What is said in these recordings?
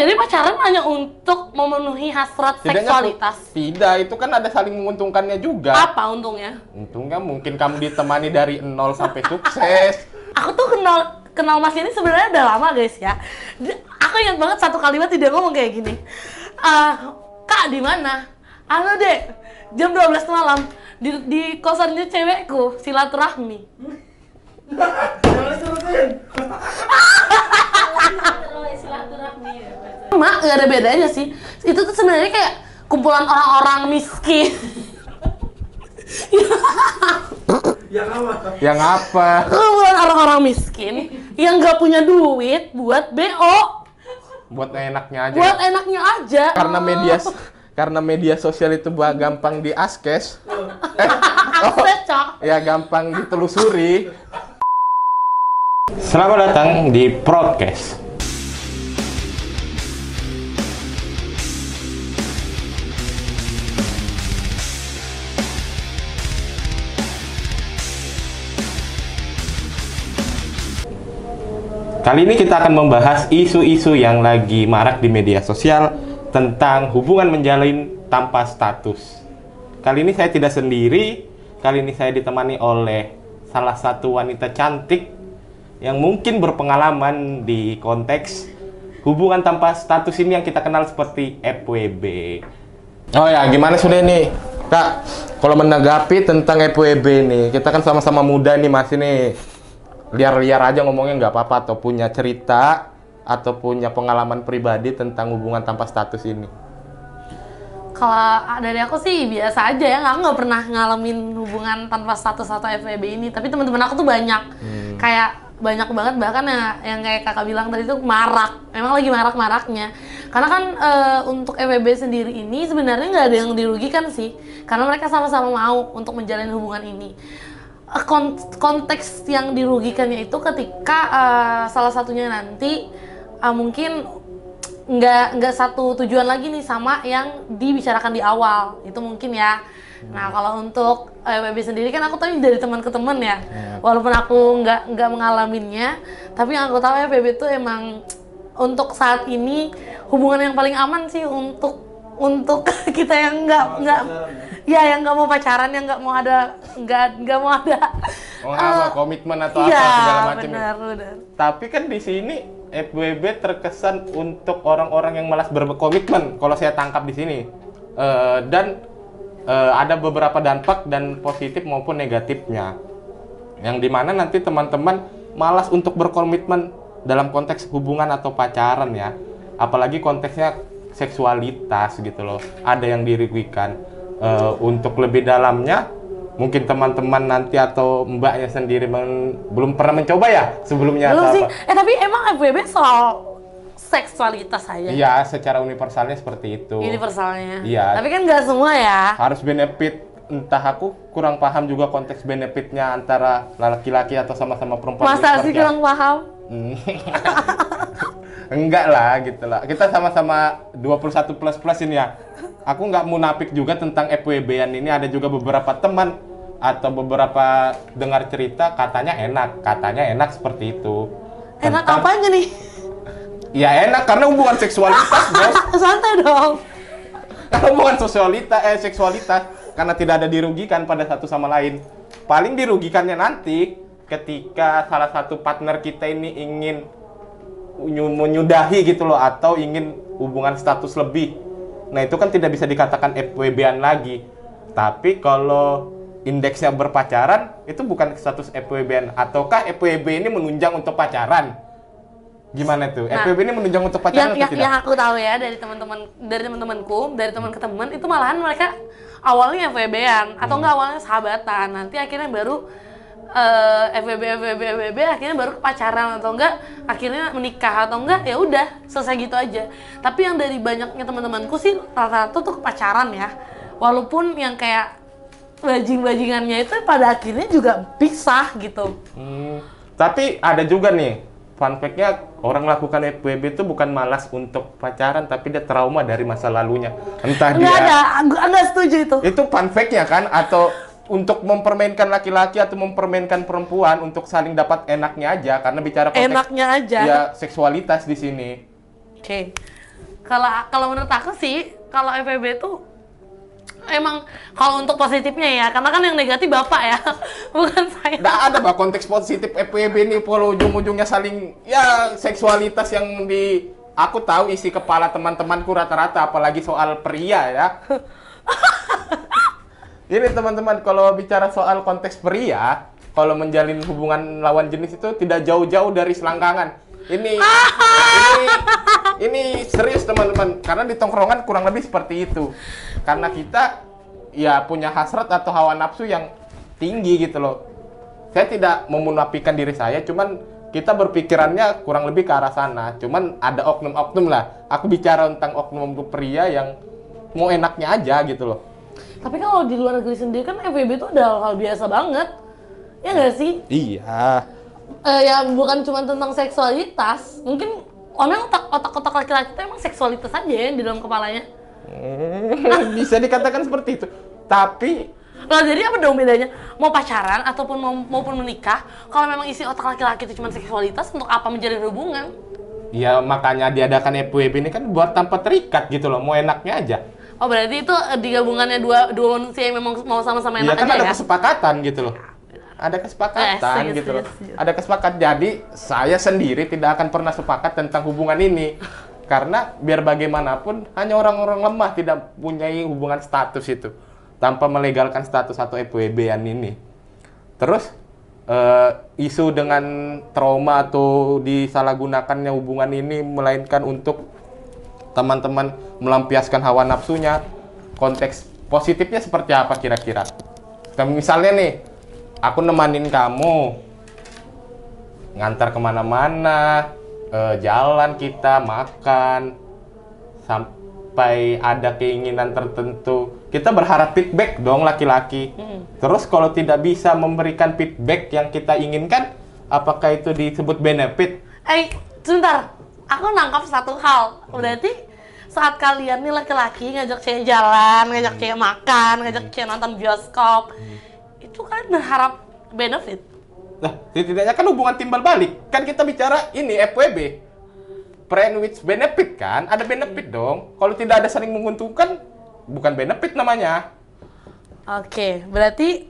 jadi pacaran hanya untuk memenuhi hasrat Tidaknya seksualitas. Tidak, itu kan ada saling menguntungkannya juga. Apa untungnya? Untungnya mungkin kamu ditemani dari nol sampai sukses. Aku tuh kenal kenal Mas ini sebenarnya udah lama guys ya. Aku ingat banget satu kalimat tidak ngomong kayak gini. Uh, Kak di mana? Halo dek, jam 12 malam di, di kosannya cewekku silaturahmi. Mak gak ada bedanya sih. Itu tuh sebenarnya kayak kumpulan orang-orang miskin. yang apa? Yang apa? Kumpulan orang-orang miskin yang gak punya duit buat BO. Buat enaknya aja. Buat enaknya aja. Karena media karena media sosial itu buat gampang di askes. eh, oh, ya gampang ditelusuri. Selamat datang di podcast Kali ini kita akan membahas isu-isu yang lagi marak di media sosial tentang hubungan menjalin tanpa status. Kali ini saya tidak sendiri, kali ini saya ditemani oleh salah satu wanita cantik yang mungkin berpengalaman di konteks hubungan tanpa status ini yang kita kenal seperti FWB. Oh ya, gimana sudah ini? Kak, kalau menanggapi tentang FWB nih, kita kan sama-sama muda nih masih nih liar-liar aja ngomongnya nggak apa-apa atau punya cerita atau punya pengalaman pribadi tentang hubungan tanpa status ini? Kalau dari aku sih biasa aja ya, nggak nggak pernah ngalamin hubungan tanpa status atau FWB ini. Tapi teman-teman aku tuh banyak, hmm. kayak banyak banget bahkan ya yang kayak kakak bilang tadi tuh marak, emang lagi marak-maraknya. Karena kan e, untuk FWB sendiri ini sebenarnya nggak ada yang dirugikan sih, karena mereka sama-sama mau untuk menjalin hubungan ini konteks yang dirugikannya itu ketika uh, salah satunya nanti uh, mungkin nggak nggak satu tujuan lagi nih sama yang dibicarakan di awal itu mungkin ya nah hmm. kalau untuk eh, WB sendiri kan aku tahu dari teman ke teman ya, ya. walaupun aku nggak nggak mengalaminya tapi yang aku tahu FBB ya, itu emang untuk saat ini hubungan yang paling aman sih untuk untuk kita yang nggak nggak ya? ya yang nggak mau pacaran yang nggak mau ada nggak nggak mau ada oh, apa, eh, komitmen atau ya, apa segala macam ya? benar, benar. tapi kan di sini FBB terkesan untuk orang-orang yang malas berkomitmen kalau saya tangkap di sini uh, dan uh, ada beberapa dampak dan positif maupun negatifnya yang dimana nanti teman-teman malas untuk berkomitmen dalam konteks hubungan atau pacaran ya apalagi konteksnya seksualitas gitu loh ada yang dirugikan uh, untuk lebih dalamnya mungkin teman-teman nanti atau mbaknya sendiri men, belum pernah mencoba ya sebelumnya belum sih eh tapi emang FBB soal seksualitas aja iya secara universalnya seperti itu universalnya iya tapi kan nggak semua ya harus benefit entah aku kurang paham juga konteks benefitnya antara laki-laki atau sama-sama perempuan masa sih kurang paham Enggak lah gitu lah. Kita sama-sama 21 plus plus ini ya. Aku nggak munafik juga tentang FWB-an ini. Ada juga beberapa teman atau beberapa dengar cerita katanya enak, katanya enak seperti itu. Enak tentang... apanya nih? Ya enak karena hubungan seksualitas, Bos. Santai dong. Karena hubungan seksualitas eh seksualitas karena tidak ada dirugikan pada satu sama lain. Paling dirugikannya nanti ketika salah satu partner kita ini ingin menyudahi gitu loh atau ingin hubungan status lebih. Nah, itu kan tidak bisa dikatakan FWB-an lagi. Tapi kalau indeksnya berpacaran itu bukan status FWB-an ataukah FWB ini menunjang untuk pacaran? Gimana tuh? Nah, FWB ini menunjang untuk pacaran yang, atau yang, tidak? Yang aku tahu ya dari teman-teman dari teman-temanku, dari teman teman itu malahan mereka awalnya FWB-an atau hmm. enggak awalnya sahabatan, nanti akhirnya baru uh, eh, FBB FWB FWB akhirnya baru pacaran atau enggak akhirnya menikah atau enggak ya udah selesai gitu aja tapi yang dari banyaknya teman-temanku sih rata-rata tuh pacaran ya walaupun yang kayak bajing-bajingannya itu pada akhirnya juga pisah gitu hmm, tapi ada juga nih fun fact-nya orang melakukan FBB itu bukan malas untuk pacaran tapi dia trauma dari masa lalunya entah enggak dia ada enggak, enggak setuju itu itu fun fact-nya kan atau untuk mempermainkan laki-laki atau mempermainkan perempuan untuk saling dapat enaknya aja karena bicara konteks enaknya aja ya seksualitas di sini. Oke. Okay. Kalau kalau menurut aku sih kalau FEB tuh emang kalau untuk positifnya ya karena kan yang negatif bapak ya bukan saya. Nggak ada bah konteks positif FEB ini kalau ujung-ujungnya saling ya seksualitas yang di aku tahu isi kepala teman-temanku rata-rata apalagi soal pria ya. Ini teman-teman kalau bicara soal konteks pria, kalau menjalin hubungan lawan jenis itu tidak jauh-jauh dari selangkangan. Ini ini ini serius teman-teman karena di tongkrongan kurang lebih seperti itu. Karena kita ya punya hasrat atau hawa nafsu yang tinggi gitu loh. Saya tidak memunafikan diri saya, cuman kita berpikirannya kurang lebih ke arah sana. Cuman ada oknum-oknum lah. Aku bicara tentang oknum pria yang mau enaknya aja gitu loh tapi kan kalau di luar negeri sendiri kan FWB itu udah hal biasa banget. Ya nggak sih? Iya. Uh, ya bukan cuma tentang seksualitas, mungkin orang otak otak laki-laki itu emang seksualitas aja ya di dalam kepalanya. Hmm, bisa dikatakan seperti itu. Tapi Nah, jadi apa dong bedanya? Mau pacaran ataupun mau, maupun menikah, kalau memang isi otak laki-laki itu cuma seksualitas, untuk apa menjadi hubungan? Ya makanya diadakan FWB ini kan buat tanpa terikat gitu loh, mau enaknya aja. Oh berarti itu eh, digabungannya dua dua manusia yang memang mau sama-sama iya, enak ya, kan aja ada ya? kesepakatan gitu loh. Ada eh, kesepakatan gitu loh. Ada kesepakatan. Jadi saya sendiri tidak akan pernah sepakat tentang hubungan ini. Karena biar bagaimanapun hanya orang-orang lemah tidak punya hubungan status itu tanpa melegalkan status atau FWB-an e ini. Terus uh, isu dengan trauma atau disalahgunakannya hubungan ini melainkan untuk teman-teman melampiaskan hawa nafsunya, konteks positifnya seperti apa kira-kira? Misalnya nih, aku nemanin kamu ngantar kemana-mana, eh, jalan kita makan, sampai ada keinginan tertentu. Kita berharap feedback dong laki-laki. Hmm. Terus kalau tidak bisa memberikan feedback yang kita inginkan, apakah itu disebut benefit? Eh, sebentar aku nangkap satu hal berarti saat kalian nih laki-laki ngajak cewek jalan, ngajak cewek hmm. makan, ngajak hmm. cewek nonton bioskop, hmm. itu kan berharap benefit. Lah, setidaknya kan hubungan timbal balik. Kan kita bicara ini FWB. Friend with benefit kan, ada benefit dong. Kalau tidak ada saling menguntungkan, bukan benefit namanya. Oke, berarti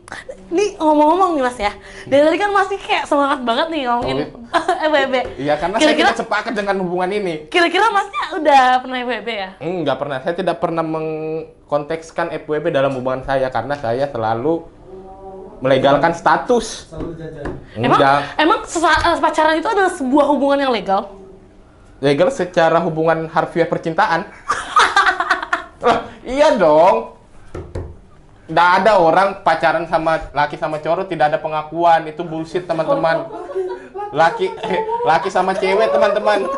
ini ngomong-ngomong nih Mas ya. Dari tadi kan masih kayak semangat banget nih ngomongin oh, FWB. Iya, karena kira -kira, saya tidak sepakat dengan hubungan ini. Kira-kira Masnya udah pernah FWB ya? Enggak pernah. Saya tidak pernah mengkontekskan FWB dalam hubungan saya karena saya selalu melegalkan status. Selalu Enggak. Emang, emang eh, pacaran itu adalah sebuah hubungan yang legal? Legal secara hubungan harfiah percintaan. iya dong. Tidak ada orang pacaran sama laki sama cowok tidak ada pengakuan. Itu bullshit, teman-teman. Laki laki sama cewek, teman-teman.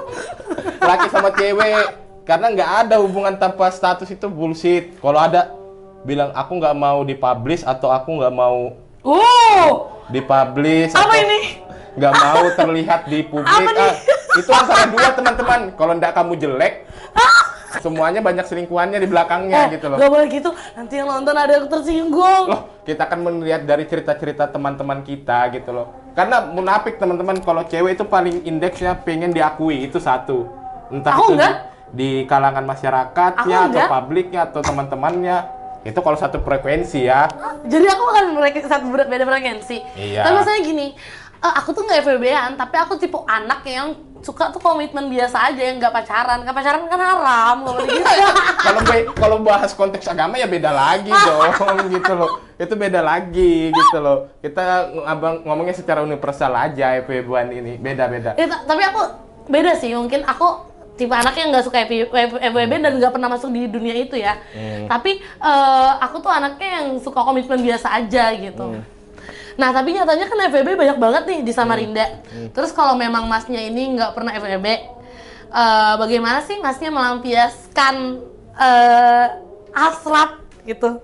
Laki sama cewek. Karena nggak ada hubungan tanpa status itu bullshit. Kalau ada bilang aku nggak mau dipublish atau aku nggak mau uh dipublish apa ini nggak mau terlihat di publik ah, itu antara dua teman-teman kalau ndak kamu jelek semuanya banyak selingkuhannya di belakangnya eh, gitu loh. Gak boleh gitu, nanti yang nonton ada yang tersinggung. Loh, kita kan melihat dari cerita-cerita teman-teman kita gitu loh. Karena munafik teman-teman kalau cewek itu paling indeksnya pengen diakui itu satu. Entah Aku itu Di, di kalangan masyarakatnya Aku atau publiknya atau teman-temannya itu kalau satu frekuensi ya jadi aku akan mereka satu beda frekuensi iya. tapi maksudnya gini eh, aku tuh nggak FWB-an tapi aku tipe anak yang suka tuh komitmen biasa aja yang nggak pacaran. Nggak pacaran kan haram, gitu. kalau gitu. kalau kalau bahas konteks agama ya beda lagi dong gitu loh. Itu beda lagi gitu loh. Kita abang ngomongnya secara universal aja FWB-an ini. Beda-beda. Ya, tapi aku beda sih mungkin aku tipe anak yang nggak suka FWB dan nggak pernah masuk di dunia itu ya. Hmm. Tapi uh, aku tuh anaknya yang suka komitmen biasa aja gitu. Hmm Nah tapi nyatanya kan FEB banyak banget nih di Samarinda. Hmm. Hmm. Terus kalau memang masnya ini nggak pernah FEB, uh, eh, bagaimana sih masnya melampiaskan uh, eh, asrat gitu?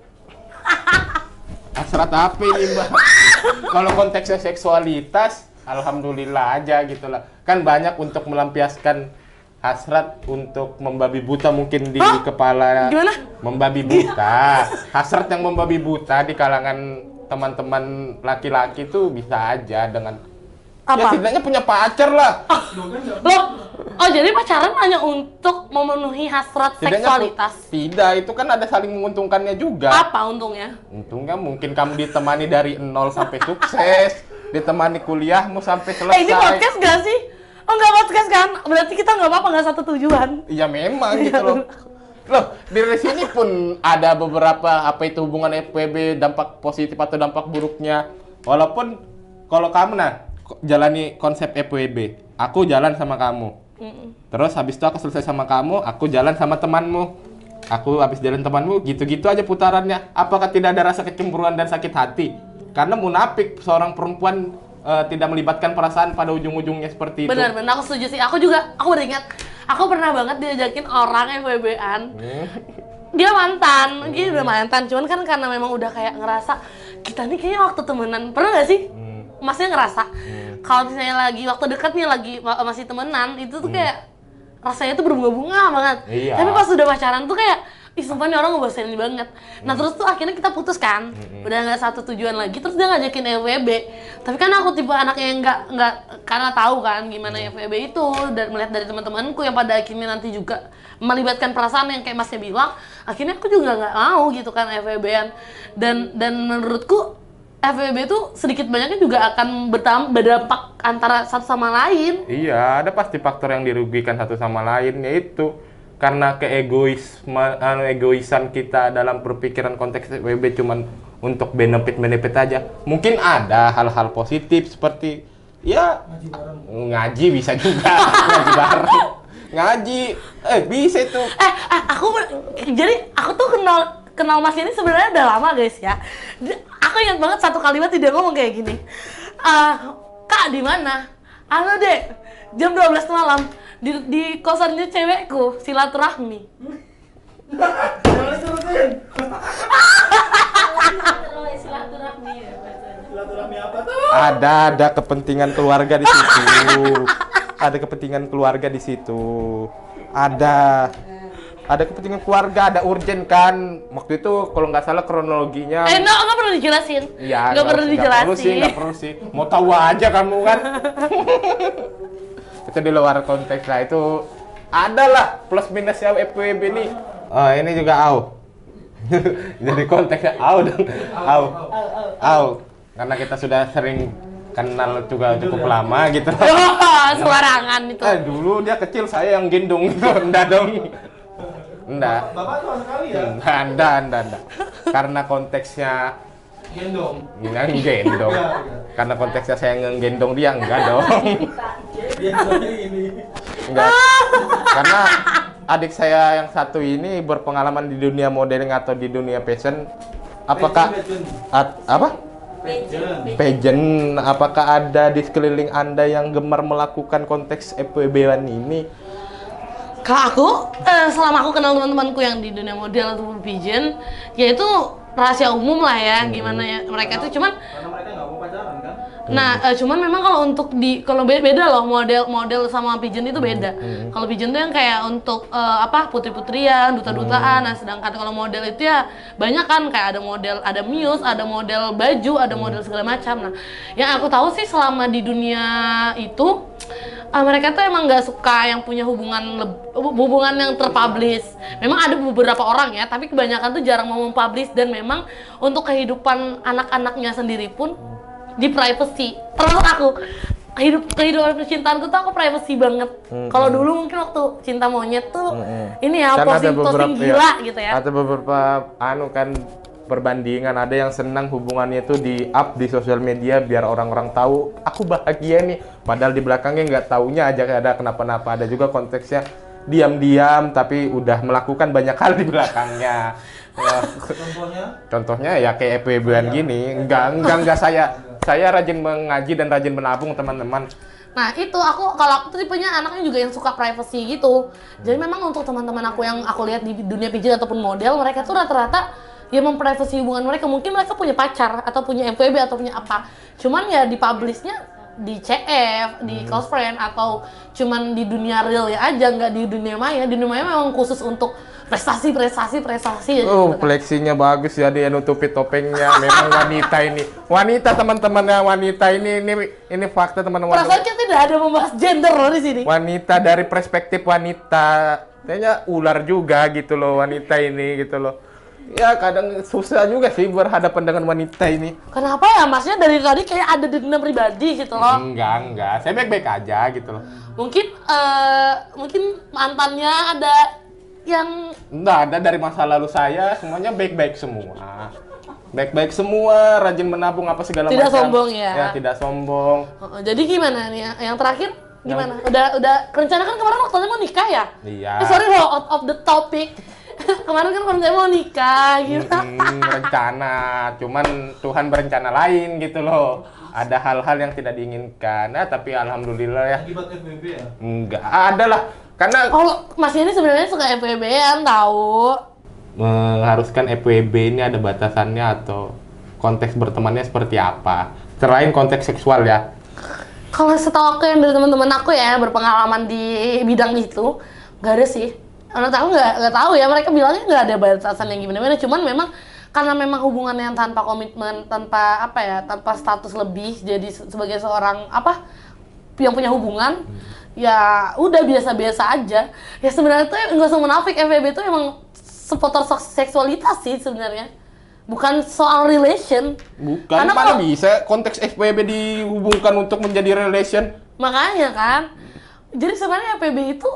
asrat apa ini mbak? kalau konteksnya seksualitas, alhamdulillah aja gitu lah. Kan banyak untuk melampiaskan hasrat untuk membabi buta mungkin di Hah? kepala. Gimana? Membabi buta. hasrat yang membabi buta di kalangan teman-teman laki-laki tuh bisa aja dengan ya apa? Ya setidaknya punya pacar lah. Ah, loh, oh jadi pacaran hanya untuk memenuhi hasrat setidaknya seksualitas? Tidak, itu kan ada saling menguntungkannya juga. Apa untungnya? Untungnya mungkin kamu ditemani dari nol sampai sukses, ditemani kuliahmu sampai selesai. Eh, ini podcast gak sih? Oh nggak podcast kan? Berarti kita nggak apa-apa nggak satu tujuan. Iya memang gitu loh. Loh, di sini pun ada beberapa apa itu hubungan FPB dampak positif atau dampak buruknya. Walaupun kalau kamu nah jalani konsep FPB, aku jalan sama kamu. Mm -mm. Terus habis itu aku selesai sama kamu, aku jalan sama temanmu. Aku habis jalan temanmu, gitu-gitu aja putarannya. Apakah tidak ada rasa kecemburuan dan sakit hati? Karena munafik seorang perempuan uh, tidak melibatkan perasaan pada ujung-ujungnya seperti itu. Benar, benar. Aku setuju sih. Aku juga, aku udah ingat. Aku pernah banget diajakin orang FWB-an. Hmm. Dia mantan, hmm. dia udah hmm. mantan. Cuman kan karena memang udah kayak ngerasa kita nih kayaknya waktu temenan pernah gak sih? Hmm. Masnya ngerasa hmm. kalau misalnya lagi waktu dekatnya lagi masih temenan itu tuh hmm. kayak rasanya tuh berbunga-bunga banget. Iya. Tapi pas udah pacaran tuh kayak ih sumpah nih orang ngebosenin banget nah terus tuh akhirnya kita putus kan hmm. udah nggak satu tujuan lagi terus dia ngajakin FWB tapi kan aku tipe anak yang nggak nggak karena tahu kan gimana hmm. FWB itu dan melihat dari teman-temanku yang pada akhirnya nanti juga melibatkan perasaan yang kayak masnya bilang akhirnya aku juga nggak mau gitu kan FWB-an dan dan menurutku FWB itu sedikit banyaknya juga akan berdampak antara satu sama lain. Iya, ada pasti faktor yang dirugikan satu sama lain yaitu karena keegoisan egoisan kita dalam berpikiran konteks WB cuman untuk benefit-benefit aja. Mungkin ada hal-hal positif seperti ya ngaji, bisa juga ngaji bareng ngaji eh bisa itu eh, eh aku jadi aku tuh kenal kenal mas ini sebenarnya udah lama guys ya aku ingat banget satu kalimat tidak ngomong kayak gini uh, kak di mana anu dek jam 12 malam di, di kosannya cewekku silaturahmi silaturahmi ya, silaturahmi apa tuh ada ada kepentingan keluarga di situ ada kepentingan keluarga di situ ada ada kepentingan keluarga, ada urgent kan. Waktu itu kalau nggak salah kronologinya. Eh, no, nggak perlu dijelasin. Iya. Nggak perlu dijelasin. Nggak perlu sih, nggak perlu sih. Mau tahu aja kamu kan. itu di luar konteks lah itu adalah plus minusnya FWB ini oh, ini juga au jadi konteksnya au dong au au karena kita sudah sering kenal juga cukup lama gitu oh, suarangan itu eh, dulu dia kecil saya yang gendong gitu enggak dong enggak bapak sama sekali ya enggak enggak enggak, enggak. karena konteksnya gendong enggak gendong karena konteksnya saya ngegendong dia enggak dong ini enggak karena adik saya yang satu ini berpengalaman di dunia modeling atau di dunia fashion apakah At, apa pageant. apakah ada di sekeliling anda yang gemar melakukan konteks fwb ini kalau aku eh, selama aku kenal teman-temanku yang di dunia model ataupun pageant yaitu rahasia umum lah ya hmm. gimana ya mereka tuh cuman karena mereka nggak mau pacaran kan Nah, uh, cuman memang kalau untuk di kalau beda, beda loh model-model sama pigeon itu hmm, beda. Hmm. Kalau pigeon tuh yang kayak untuk uh, apa putri-putrian, duta-dutaan. Hmm. Nah, sedangkan kalau model itu ya banyak kan kayak ada model ada muse, ada model baju, ada hmm. model segala macam. Nah, yang aku tahu sih selama di dunia itu uh, mereka tuh emang nggak suka yang punya hubungan hubungan yang terpublish. Memang ada beberapa orang ya, tapi kebanyakan tuh jarang mau mempublish dan memang untuk kehidupan anak-anaknya sendiri pun di privacy terus aku hidup kehidupan percintaanku tuh aku privacy banget. hmm Kalau dulu mungkin waktu cinta monyet tuh mm-hmm. ini ya apa kan posting posting ya, gila ya, gitu ya. Ada beberapa anu kan perbandingan ada yang senang hubungannya tuh di up di sosial media biar orang-orang tahu aku bahagia nih padahal di belakangnya nggak taunya aja ada kenapa-napa ada juga konteksnya diam-diam tapi udah melakukan banyak hal di belakangnya Ya. Contohnya? Contohnya ya kayak bulan iya. gini. Enggak, enggak, enggak saya saya rajin mengaji dan rajin menabung teman-teman. Nah itu aku kalau aku tipenya anaknya juga yang suka privacy gitu. Jadi hmm. memang untuk teman-teman aku yang aku lihat di dunia pijat ataupun model mereka tuh rata-rata ya memprivasi hubungan mereka mungkin mereka punya pacar atau punya MPB atau punya apa cuman ya di publishnya di CF, di hmm. close friend atau cuman di dunia real ya aja nggak di dunia maya. Di dunia maya memang khusus untuk prestasi prestasi prestasi oh gitu, fleksinya bagus ya dia nutupi topengnya memang wanita ini wanita teman temannya wanita ini ini ini fakta teman-teman perasaan kita tidak ada membahas gender loh di sini wanita dari perspektif wanita kayaknya ular juga gitu loh wanita ini gitu loh ya kadang susah juga sih berhadapan dengan wanita ini. Kenapa ya masnya dari tadi kayak ada dendam pribadi gitu loh? Enggak enggak, saya baik-baik aja gitu loh. Mungkin uh, mungkin mantannya ada yang enggak ada dari masa lalu saya semuanya baik-baik semua baik-baik semua rajin menabung apa segala tidak macam tidak sombong ya ya tidak sombong oh, oh, jadi gimana nih yang terakhir gimana yang... udah udah rencana kan kemarin waktunya mau nikah ya iya eh, sorry loh out of the topic kemarin kan kemarin mau nikah gitu hmm, rencana cuman Tuhan berencana lain gitu loh ada hal-hal yang tidak diinginkan ya? tapi alhamdulillah ya akibat FBB ya enggak ada lah karena kalau oh, Mas ini sebenarnya suka FWB an tahu mengharuskan FWB ini ada batasannya atau konteks bertemannya seperti apa selain konteks seksual ya kalau setahu aku yang dari teman-teman aku ya berpengalaman di bidang itu nggak ada sih Anak tahu nggak nggak tahu ya mereka bilangnya nggak ada batasan yang gimana gimana cuman memang karena memang hubungan yang tanpa komitmen tanpa apa ya tanpa status lebih jadi sebagai seorang apa yang punya hubungan hmm. ya udah biasa-biasa aja ya sebenarnya tuh nggak usah menafik FBB itu emang seputar seksualitas sih sebenarnya bukan soal relation. Bukan. Karena mana kok, bisa konteks FPB dihubungkan untuk menjadi relation? Makanya kan. Jadi sebenarnya FPB itu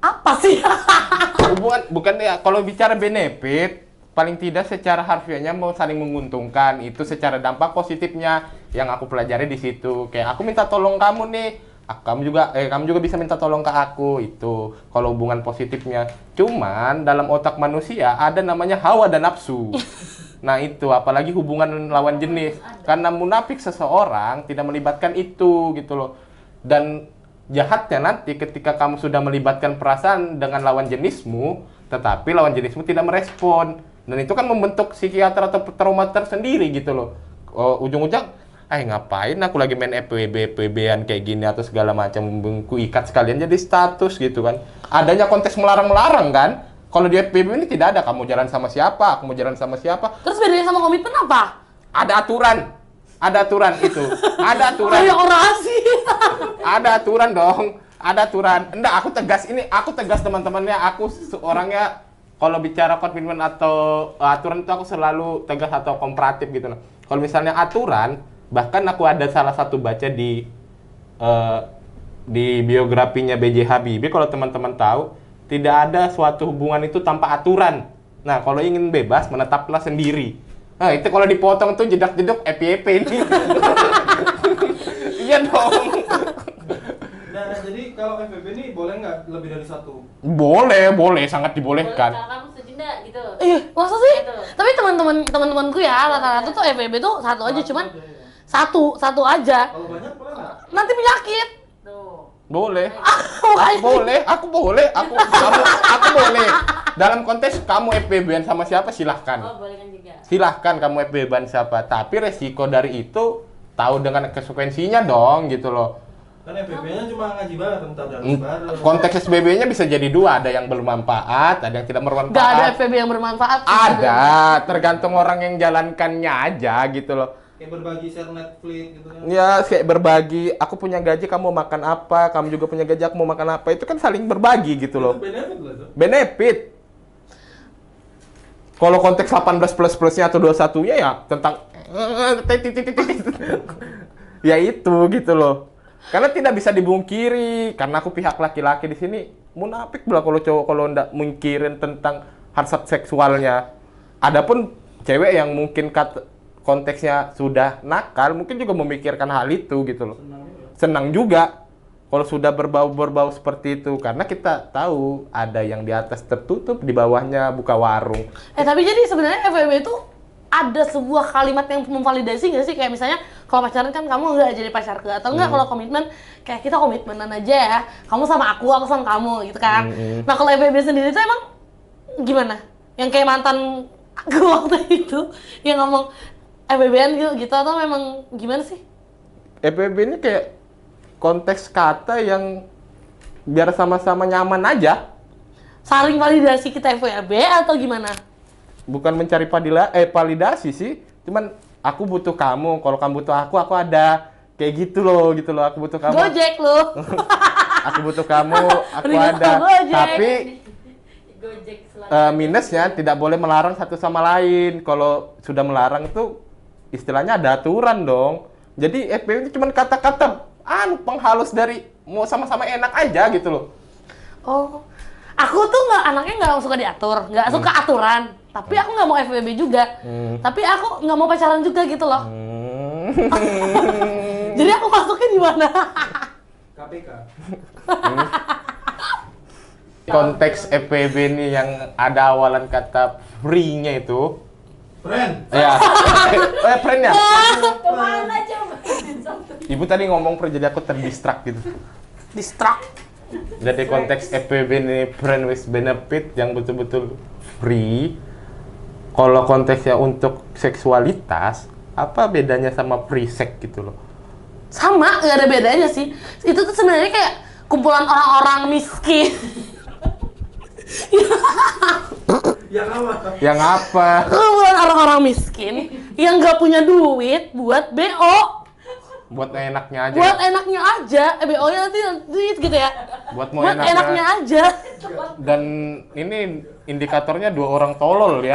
apa sih? Hubungan bukan ya kalau bicara benefit paling tidak secara harfiahnya mau saling menguntungkan itu secara dampak positifnya yang aku pelajari di situ kayak aku minta tolong kamu nih aku, kamu juga eh kamu juga bisa minta tolong ke aku itu kalau hubungan positifnya cuman dalam otak manusia ada namanya hawa dan nafsu nah itu apalagi hubungan lawan jenis karena munafik seseorang tidak melibatkan itu gitu loh dan jahatnya nanti ketika kamu sudah melibatkan perasaan dengan lawan jenismu tetapi lawan jenismu tidak merespon dan itu kan membentuk psikiater atau trauma tersendiri gitu loh. Uh, ujung-ujung, eh ngapain aku lagi main FWB, FWB-an kayak gini atau segala macam. membengku ikat sekalian jadi status gitu kan. Adanya konteks melarang-melarang kan. Kalau di FWB ini tidak ada, kamu jalan sama siapa, kamu jalan sama siapa. Terus bedanya sama komitmen apa? Ada aturan. Ada aturan itu. Ada aturan. ada orasi. ada aturan dong ada aturan. Enggak, aku tegas ini, aku tegas teman-temannya, aku seorangnya kalau bicara komitmen atau eh, aturan itu aku selalu tegas atau komparatif gitu loh. Kalau misalnya aturan, bahkan aku ada salah satu baca di uh, di biografinya BJ Habibie kalau teman-teman tahu, tidak ada suatu hubungan itu tanpa aturan. Nah, kalau ingin bebas, menetaplah sendiri. Nah, itu kalau dipotong tuh jedak-jeduk FYP ini. iya dong. Nah, nah, jadi kalau FBB ini boleh nggak lebih dari satu? Boleh, boleh, sangat dibolehkan. Boleh, kamu sejendak gitu. Iya, masa sih? Gitu. Tapi teman-teman teman-temanku ya rata-rata tuh FBB tuh satu aja, satu cuman aja, iya. satu satu aja. Kalau banyak boleh nggak? Nanti penyakit. Boleh. Aku, boleh, aku boleh, aku kamu aku boleh. Dalam konteks kamu fbb sama siapa silahkan. Oh, boleh kan juga. Silahkan kamu fbb siapa, tapi resiko dari itu tahu dengan konsekuensinya dong gitu loh Kan fpb nya cuma ngaji bareng, tadarus bareng. Konteks sbb nya bisa jadi dua, ada yang bermanfaat, ada yang tidak bermanfaat. Gak ada FPB yang bermanfaat. Ada, tergantung orang yang jalankannya aja gitu loh. Kayak berbagi share Netflix gitu kan. Ya, kayak berbagi, aku punya gaji kamu makan apa, kamu juga punya gaji aku mau makan apa. Itu kan saling berbagi gitu loh. Itu benefit loh. Benefit. Kalau konteks 18 plus plusnya atau 21 nya ya tentang ya itu gitu loh. Karena tidak bisa dibungkiri, karena aku pihak laki-laki di sini munafik pula kalau cowok kalau ndak mungkirin tentang hasrat seksualnya. Adapun cewek yang mungkin kat, konteksnya sudah nakal, mungkin juga memikirkan hal itu gitu loh. Senang, Senang juga kalau sudah berbau-berbau seperti itu karena kita tahu ada yang di atas tertutup, di bawahnya buka warung. Eh tapi jadi sebenarnya FWB itu ada sebuah kalimat yang memvalidasi nggak sih kayak misalnya kalau pacaran kan kamu nggak jadi pacar ke atau gak mm. kalau komitmen kayak kita komitmenan aja ya kamu sama aku aku sama kamu gitu kan hmm, hmm. nah kalau FBB sendiri tuh emang gimana yang kayak mantan aku waktu itu yang ngomong FBBN gitu, gitu atau memang gimana sih FBB ini kayak konteks kata yang biar sama-sama nyaman aja saling validasi kita FWB atau gimana bukan mencari padila, eh validasi sih, cuman aku butuh kamu, kalau kamu butuh aku, aku ada. Kayak gitu loh, gitu loh, aku butuh kamu. Gojek loh. aku butuh kamu, aku ada. Gojek. Tapi Gojek uh, minusnya tidak boleh melarang satu sama lain. Kalau sudah melarang itu istilahnya ada aturan dong. Jadi FPW itu cuma kata-kata anu penghalus dari mau sama-sama enak aja gitu loh. Oh, aku tuh nggak anaknya nggak suka diatur, nggak suka hmm. aturan tapi aku nggak mau FWB juga hmm. tapi aku nggak mau pacaran juga gitu loh hmm. jadi aku masukin di mana KPK hmm. konteks FWB ini yang ada awalan kata free-nya itu friend ya eh, friend ya kemana coba ibu tadi ngomong per jadi aku terdistrak gitu distrak jadi konteks FPB ini brand with benefit yang betul-betul free kalau konteksnya untuk seksualitas apa bedanya sama prisek gitu loh sama nggak ada bedanya sih itu tuh sebenarnya kayak kumpulan orang-orang miskin yang apa? Yang apa? Kumpulan orang-orang miskin yang nggak punya duit buat BO buat enaknya aja buat enaknya aja EBO eh, oh nya nanti duit gitu ya buat mau buat enaknya, enaknya aja dan ini indikatornya dua orang tolol ya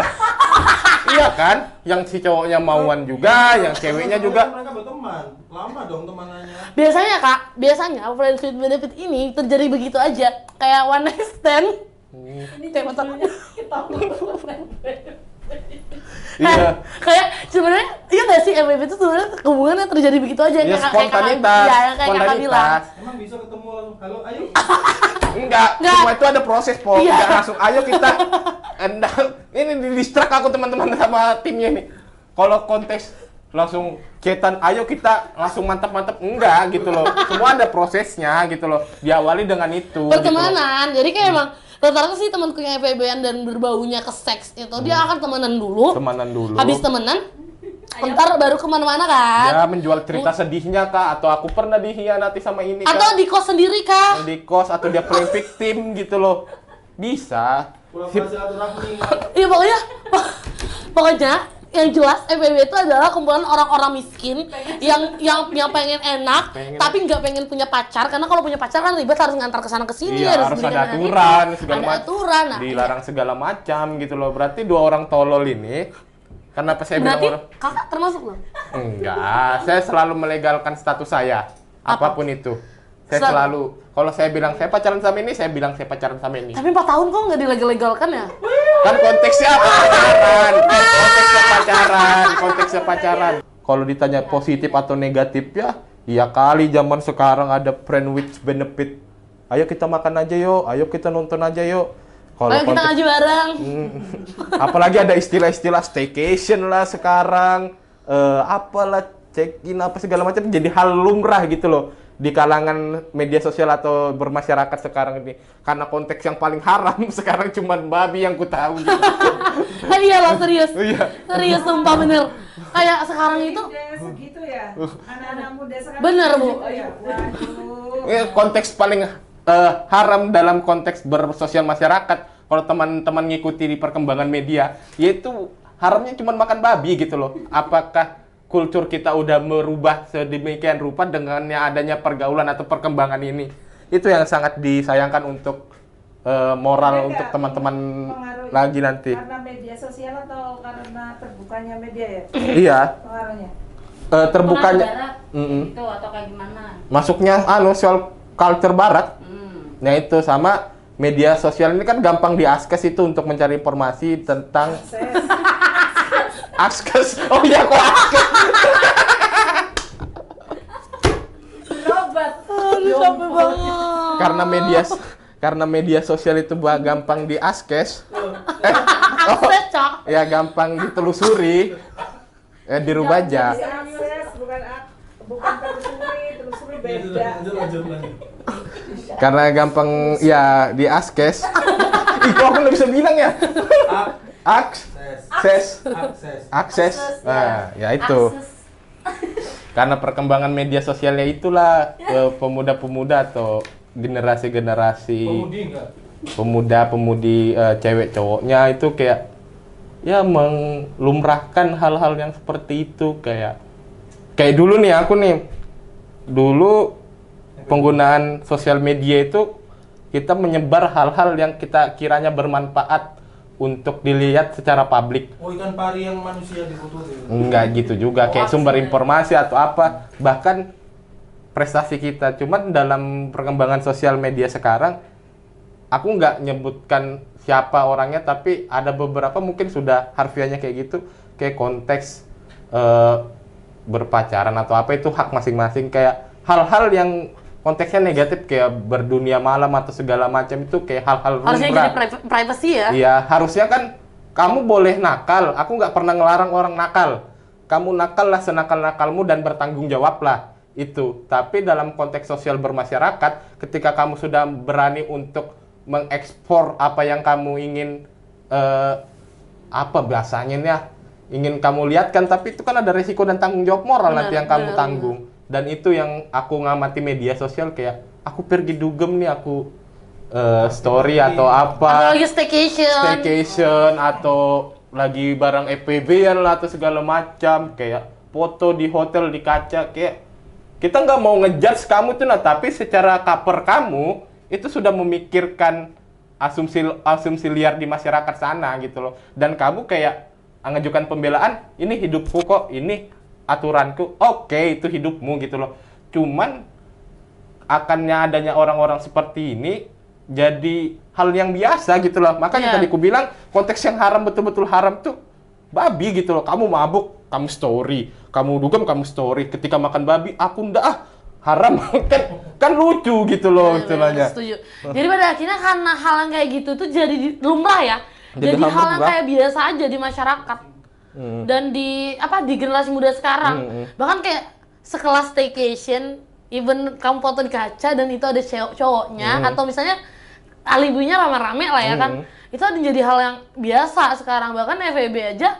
iya kan yang si cowoknya mauan juga yang ceweknya juga lama dong temanannya biasanya kak biasanya friends with benefit ini terjadi begitu aja kayak one night stand hmm. ini kayak kita Iya. Kayak sebenarnya gak sih MVP itu sebenarnya hubungannya terjadi begitu aja ya, kayak spontanitas ya, kayak spontanitas iya, bilang. emang bisa ketemu langsung halo ayo enggak, enggak semua itu ada proses po iya. enggak langsung ayo kita enggak ini di distract aku teman-teman sama timnya nih kalau konteks langsung ketan ayo kita langsung mantap-mantap enggak gitu loh semua ada prosesnya gitu loh diawali dengan itu pertemanan gitu loh. jadi kayak hmm. emang rata-rata sih temanku yang fbb dan berbaunya ke seks itu hmm. dia akan temenan dulu temenan dulu habis temenan Ntar baru kemana-mana kan? Ya menjual cerita hmm. sedihnya kak, atau aku pernah dihianati sama ini. Kak. Atau di kos sendiri kak? Di kos atau dia play victim gitu loh, bisa. Iya pokoknya, pokoknya yang jelas FBB itu adalah kumpulan orang-orang miskin yang yang yang pengen enak pengen. tapi nggak pengen punya pacar karena kalau punya pacar kan ribet harus ngantar ke sana ke sini iya, harus, harus ada aturan itu. segala macam nah. dilarang iya. segala macam gitu loh berarti dua orang tolol ini karena saya Berarti bilang orang? kakak termasuk loh? Enggak, saya selalu melegalkan status saya. Apa? Apapun itu. Saya Sel- selalu, kalau saya bilang saya pacaran sama ini, saya bilang saya pacaran sama ini. Tapi 4 tahun kok nggak dilegal-legalkan ya? Kan konteksnya pacaran. Konteksnya pacaran, konteksnya pacaran. Kalau ditanya positif atau negatif ya, iya kali zaman sekarang ada friend with benefit. Ayo kita makan aja yuk, ayo kita nonton aja yuk kalau kita konten... ngaji bareng. Hmm. Apalagi ada istilah-istilah staycation lah sekarang, uh, apalah check-in apa segala macam jadi hal lumrah gitu loh di kalangan media sosial atau bermasyarakat sekarang ini karena konteks yang paling haram sekarang cuma babi yang ku tahu gitu. iya lah serius iya. serius sumpah bener kayak sekarang itu segitu ya anak-anak muda sekarang bener bu ya? konteks paling uh, haram dalam konteks bersosial masyarakat kalau teman-teman ngikuti di perkembangan media yaitu haramnya cuma makan babi gitu loh apakah kultur kita udah merubah sedemikian rupa dengan adanya pergaulan atau perkembangan ini itu yang sangat disayangkan untuk uh, moral Mereka untuk teman-teman lagi nanti karena media sosial atau karena terbukanya media ya iya pengaruhnya uh, terbukanya mm -mm. itu atau kayak gimana masuknya anu soal culture barat mm. nah itu sama media sosial ini kan gampang di askes itu untuk mencari informasi tentang askes. Oh iya kok askes. Ya karena media karena media sosial itu buat gampang di askes. eh, oh, ya gampang ditelusuri. Eh, dirubah ya, aja. Karena gampang ya di askes. Ih, kok aku nggak bisa bilang ya? akses akses akses nah iya. ya, itu karena perkembangan media sosialnya itulah ya. pemuda-pemuda atau generasi-generasi pemuda-pemudi uh, cewek cowoknya itu kayak ya melumrahkan hal-hal yang seperti itu kayak kayak dulu nih aku nih dulu penggunaan sosial media itu kita menyebar hal-hal yang kita kiranya bermanfaat untuk dilihat secara publik. Oh ikan pari yang manusia dibutuhin. Enggak ya? gitu juga, kayak sumber ya. informasi atau apa. Bahkan prestasi kita. Cuman dalam perkembangan sosial media sekarang, aku nggak nyebutkan siapa orangnya, tapi ada beberapa mungkin sudah harfiahnya kayak gitu, kayak konteks uh, berpacaran atau apa itu hak masing-masing. Kayak hal-hal yang konteksnya negatif kayak berdunia malam atau segala macam itu kayak hal-hal harusnya jadi privasi ya iya harusnya kan kamu boleh nakal aku nggak pernah ngelarang orang nakal kamu nakal lah senakal nakalmu dan bertanggung jawab lah itu tapi dalam konteks sosial bermasyarakat ketika kamu sudah berani untuk mengekspor apa yang kamu ingin eh, apa bahasanya ya ingin kamu lihatkan tapi itu kan ada resiko dan tanggung jawab moral nanti yang kamu tanggung dan itu yang aku ngamati media sosial kayak aku pergi dugem nih aku uh, story atau apa lagi staycation staycation atau lagi barang EPB ya lah atau segala macam kayak foto di hotel di kaca kayak kita nggak mau ngejudge kamu tuh nah tapi secara cover kamu itu sudah memikirkan asumsi asumsi liar di masyarakat sana gitu loh dan kamu kayak ngajukan pembelaan ini hidupku kok ini aturanku oke okay, itu hidupmu gitu loh cuman akannya adanya orang-orang seperti ini jadi hal yang biasa gitu loh makanya yeah. tadi ku bilang konteks yang haram betul-betul haram tuh babi gitu loh kamu mabuk kamu story kamu dugem kamu story ketika makan babi aku ndak ah haram kan kan lucu gitu loh iya, iya, istilahnya. Setuju. Jadi pada akhirnya karena hal yang kayak gitu tuh jadi lumrah ya. Jadi, jadi hal yang kayak biasa aja di masyarakat hmm. dan di apa di generasi muda sekarang hmm, hmm. bahkan kayak sekelas staycation even kamu foto di kaca dan itu ada cowok cowoknya hmm. atau misalnya alibunya rame-rame lah ya kan. hmm. kan itu ada jadi hal yang biasa sekarang bahkan FEB aja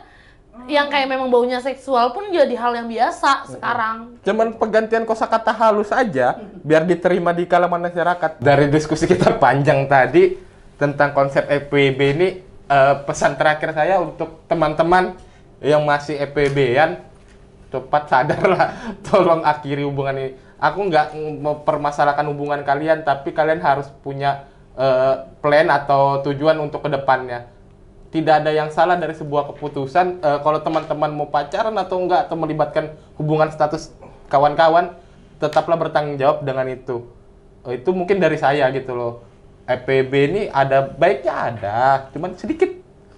yang kayak memang baunya seksual pun jadi hal yang biasa hmm. sekarang. Cuman penggantian kosakata halus aja biar diterima di kalangan masyarakat. Dari diskusi kita panjang tadi tentang konsep FVB ini uh, pesan terakhir saya untuk teman-teman yang masih EPB-an cepat sadarlah tolong akhiri hubungan ini aku nggak mempermasalahkan hubungan kalian tapi kalian harus punya uh, plan atau tujuan untuk kedepannya tidak ada yang salah dari sebuah keputusan uh, kalau teman-teman mau pacaran atau enggak atau melibatkan hubungan status kawan-kawan tetaplah bertanggung jawab dengan itu uh, itu mungkin dari saya gitu loh EPB ini ada baiknya ada cuman sedikit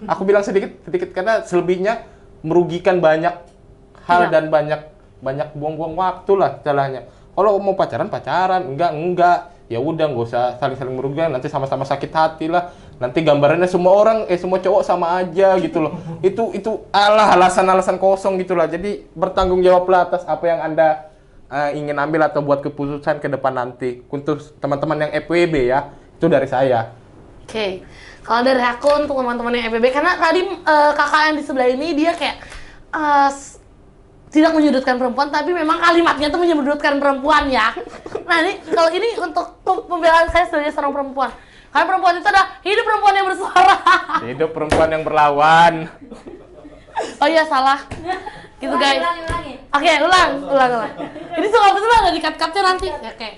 aku bilang sedikit sedikit karena selebihnya merugikan banyak hal iya. dan banyak banyak buang-buang waktu lah istilahnya. Kalau mau pacaran pacaran, enggak enggak. Ya udah nggak usah saling-saling merugikan, nanti sama-sama sakit hati lah. Nanti gambarannya semua orang eh semua cowok sama aja gitu loh. itu itu alah alasan-alasan kosong gitu lah. Jadi bertanggung jawablah atas apa yang Anda uh, ingin ambil atau buat keputusan ke depan nanti. Untuk teman-teman yang FWB ya, itu dari saya okay. kalau dari aku untuk teman-teman yang FPB karena tadi uh, kakak yang di sebelah ini dia kayak uh, tidak menyudutkan perempuan tapi memang kalimatnya tuh menyudutkan perempuan ya nah ini kalau ini untuk pembelaan saya sebagai seorang perempuan karena perempuan itu ada hidup perempuan yang bersuara hidup perempuan yang berlawan oh iya salah gitu guys oke okay, ulang ulang ulang ini suka pesan ada di cut cutnya nanti oke okay.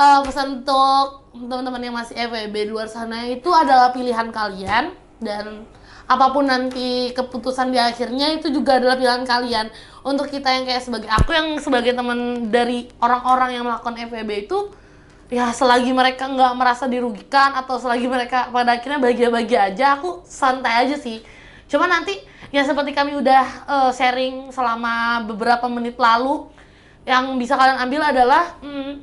uh, eh, pesan untuk teman-teman yang masih FWB di luar sana itu adalah pilihan kalian dan apapun nanti keputusan di akhirnya itu juga adalah pilihan kalian untuk kita yang kayak sebagai aku yang sebagai teman dari orang-orang yang melakukan FWB itu ya selagi mereka nggak merasa dirugikan atau selagi mereka pada akhirnya bahagia-bahagia aja aku santai aja sih cuma nanti ya seperti kami udah uh, sharing selama beberapa menit lalu yang bisa kalian ambil adalah hmm,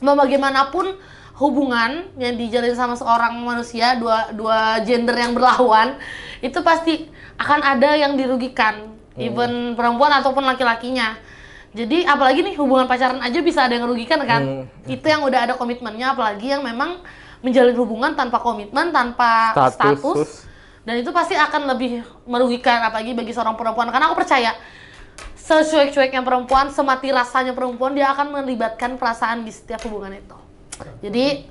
bagaimanapun hubungan yang dijalin sama seorang manusia dua dua gender yang berlawan itu pasti akan ada yang dirugikan hmm. even perempuan ataupun laki-lakinya jadi apalagi nih hubungan pacaran aja bisa ada yang merugikan kan hmm. itu yang udah ada komitmennya apalagi yang memang menjalin hubungan tanpa komitmen tanpa status, status dan itu pasti akan lebih merugikan apalagi bagi seorang perempuan karena aku percaya sesuai cueknya perempuan semati rasanya perempuan dia akan melibatkan perasaan di setiap hubungan itu jadi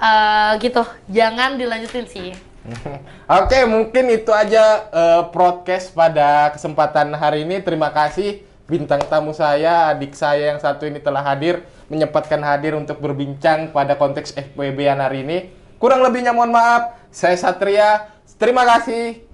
uh, gitu, jangan dilanjutin sih. Oke, okay, mungkin itu aja uh, broadcast pada kesempatan hari ini. Terima kasih bintang tamu saya, adik saya yang satu ini telah hadir, menyempatkan hadir untuk berbincang pada konteks FPB hari ini. Kurang lebihnya mohon maaf, saya Satria. Terima kasih.